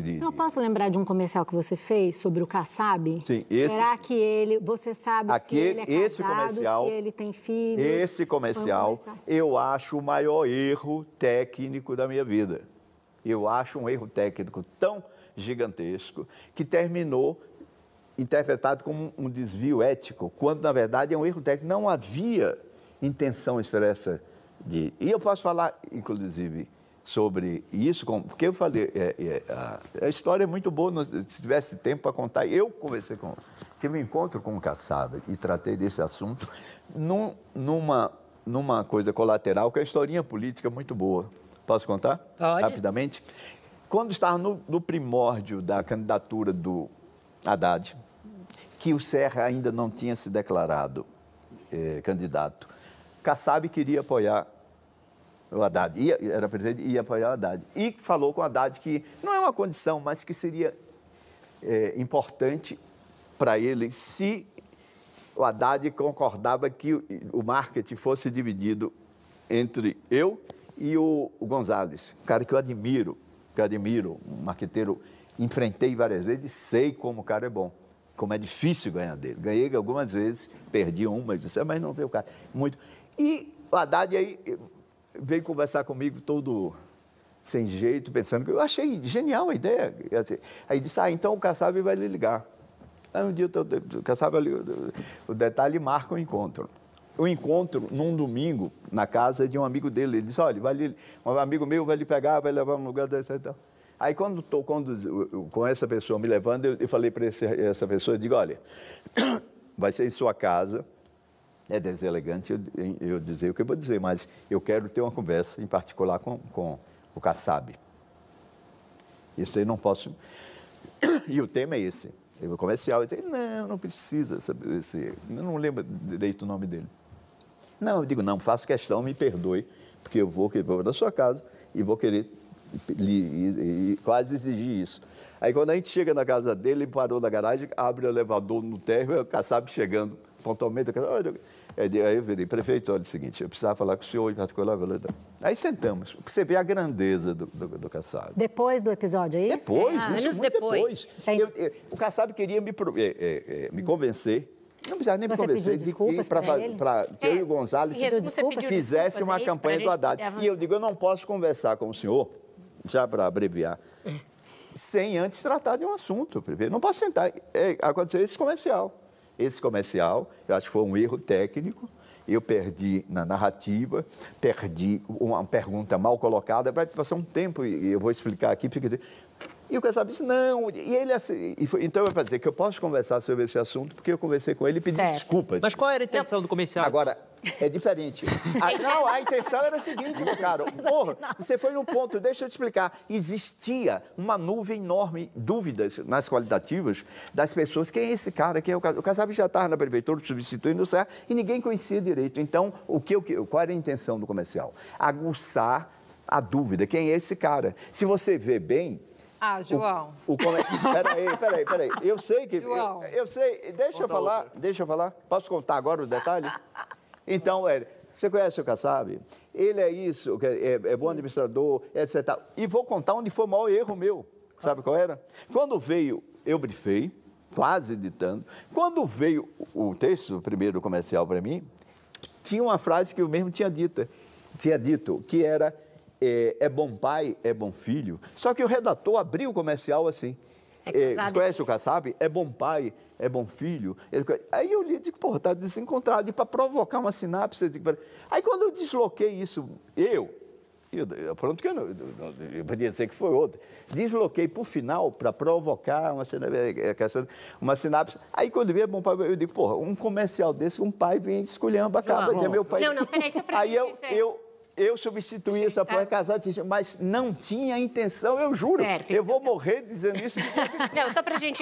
De, eu então, posso lembrar de um comercial que você fez sobre o Kassab? Sim, esse. Será que ele. Você sabe aquele, se ele é casado, esse comercial, se ele tem filhos? Esse comercial, um comercial, eu acho o maior erro técnico da minha vida. Eu acho um erro técnico tão gigantesco que terminou interpretado como um desvio ético, quando na verdade é um erro técnico. Não havia intenção expressa de. E eu posso falar, inclusive sobre isso, porque eu falei, é, é, a, a, história é muito boa, se tivesse tempo para contar, eu conversei com, tive um encontro com o Kassab e tratei desse assunto num, numa, numa coisa colateral, que é a historinha política muito boa. Posso contar? Pode. Rapidamente. Quando estava no, no primórdio da candidatura do Haddad, que o Serra ainda não tinha se declarado eh, candidato, Kassab queria apoiar o Haddad, ia, era presidente ia apoiar o Haddad. E falou com o Haddad que não é uma condição, mas que seria é, importante para ele se o Haddad concordava que o, o marketing fosse dividido entre eu e o, o Gonzalez, um cara que eu admiro, que eu admiro, um marqueteiro, enfrentei várias vezes e sei como o cara é bom como é difícil ganhar dele. Ganhei algumas vezes, perdi uma, mas não veio o cara Muito. E o Haddad aí veio conversar comigo todo sem jeito, pensando que eu achei genial a ideia. Assim, aí disse, ah, então o Kassab vai lhe ligar. Aí um dia o Kassab, o detalhe marca o encontro. O encontro num domingo na casa de um amigo dele. Ele disse, olha, vai um amigo meu vai lhe pegar, vai levar um lugar desse e então. tal. Aí, quando estou com essa pessoa me levando, eu, eu falei para essa pessoa, eu digo, olha, vai ser em sua casa, é deselegante eu, dizer o que eu vou dizer, mas eu quero ter uma conversa em particular com, com o Kassab. Isso aí não posso. E o tema é esse. O comercial, eu disse, não, não precisa saber esse. Eu não lembro direito o nome dele. Não, eu digo, não, faço questão, me perdoe, porque eu vou, eu vou na sua casa e vou querer e, quase exigir isso. Aí quando a gente chega na casa dele, ele parou na garagem, abre o elevador no térreo, é o Kassab chegando pontualmente, o Kassab, olha, é, aí eu virei, prefeito, olha o seguinte, eu precisava falar com o senhor em particular. Aí sentamos, você vê a grandeza do, do, do Kassab. Depois do episódio, é isso? Depois, ah, isso, anos depois. depois. Eu, eu, o Kassab queria me, é, é, é, me convencer não precisava nem me convencer de que, para que é. eu e o é. Gonzalo fizesse uma campanha do Haddad. E eu digo, eu não posso conversar com o senhor, já para abreviar, sem antes tratar de um assunto, prefeito. Não posso sentar. É, aconteceu esse comercial esse comercial, eu acho que foi um erro técnico, eu perdi na narrativa, perdi uma pergunta mal colocada, vai passar um tempo e eu vou explicar aqui, porque... E o casal disse, não, e ele assim, e foi, então eu é vou dizer que eu posso conversar sobre esse assunto, porque eu conversei com ele e pedi desculpa. Mas qual era a intenção do comercial? Agora, é diferente. A, não, a intenção era a seguinte, cara. Porra, você foi num ponto, deixa eu te explicar. Existia uma nuvem enorme, dúvidas nas qualitativas das pessoas. Quem é esse cara? Quem é o Casab? O Casab já estava na prefeitura substituindo o Serra e ninguém conhecia direito. Então, o que, o que, qual era a intenção do comercial? Aguçar a dúvida. Quem é esse cara? Se você vê bem, ah, João. O, o come... É, peraí, peraí, peraí. Eu sei que. João. Eu, eu sei. Deixa Conta eu falar. Outra. Deixa eu falar. Posso contar agora o detalhe? Então, é, você conhece o Kassab? Ele é isso, é, é, é bom administrador, etc. E vou contar onde foi o maior erro meu. Sabe qual era? Quando veio, eu brifei, quase ditando. Quando veio o texto o primeiro comercial para mim, tinha uma frase que eu mesmo tinha dita, tinha dito, que era é, é bom pai, é bom filho. Só que o redator abriu o comercial assim. É é, conhece o Kassab? É bom pai, é bom filho. Ele, aí eu li, digo, pô, tá desencontrado. E para provocar uma sinapse, eu digo, aí quando eu desloquei isso, eu, eu, pronto que eu, eu podia dizer que foi outro. Desloquei para o final para provocar uma sinapse, é, uma sinapse. Aí quando veio é bom pai, eu digo, porra, um comercial desse, um pai vem escolhendo, a de é meu pai. Não, não, peraí, só para Aí eu, eu eu substituí essa porra é casada, mas não tinha intenção, eu juro. Certo, eu então... vou morrer dizendo isso. Não, só para gente